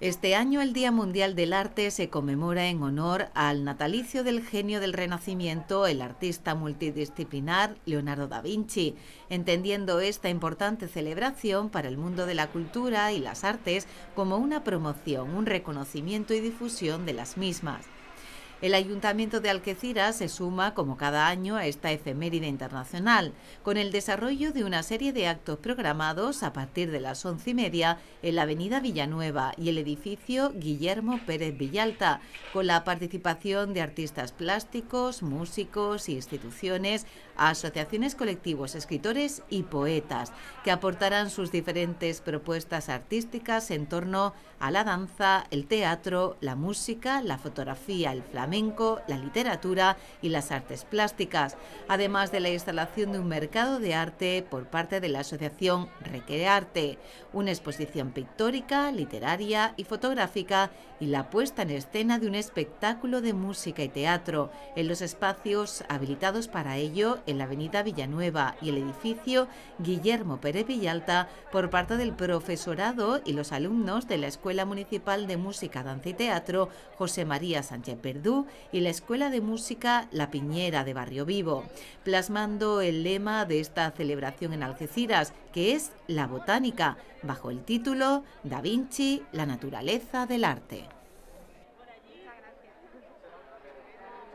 Este año el Día Mundial del Arte se conmemora en honor al natalicio del genio del Renacimiento, el artista multidisciplinar Leonardo da Vinci, entendiendo esta importante celebración para el mundo de la cultura y las artes como una promoción, un reconocimiento y difusión de las mismas. El Ayuntamiento de Algeciras se suma, como cada año, a esta efeméride internacional, con el desarrollo de una serie de actos programados a partir de las once y media en la Avenida Villanueva y el edificio Guillermo Pérez Villalta, con la participación de artistas plásticos, músicos, instituciones, asociaciones colectivos, escritores y poetas, que aportarán sus diferentes propuestas artísticas en torno a la danza, el teatro, la música, la fotografía, el flamenco la literatura y las artes plásticas, además de la instalación de un mercado de arte por parte de la Asociación Recrearte, una exposición pictórica, literaria y fotográfica y la puesta en escena de un espectáculo de música y teatro en los espacios habilitados para ello en la Avenida Villanueva y el edificio Guillermo Pérez Villalta por parte del profesorado y los alumnos de la Escuela Municipal de Música, Danza y Teatro José María Sánchez Verdú y la Escuela de Música La Piñera de Barrio Vivo, plasmando el lema de esta celebración en Algeciras, que es La Botánica, bajo el título Da Vinci, la naturaleza del arte.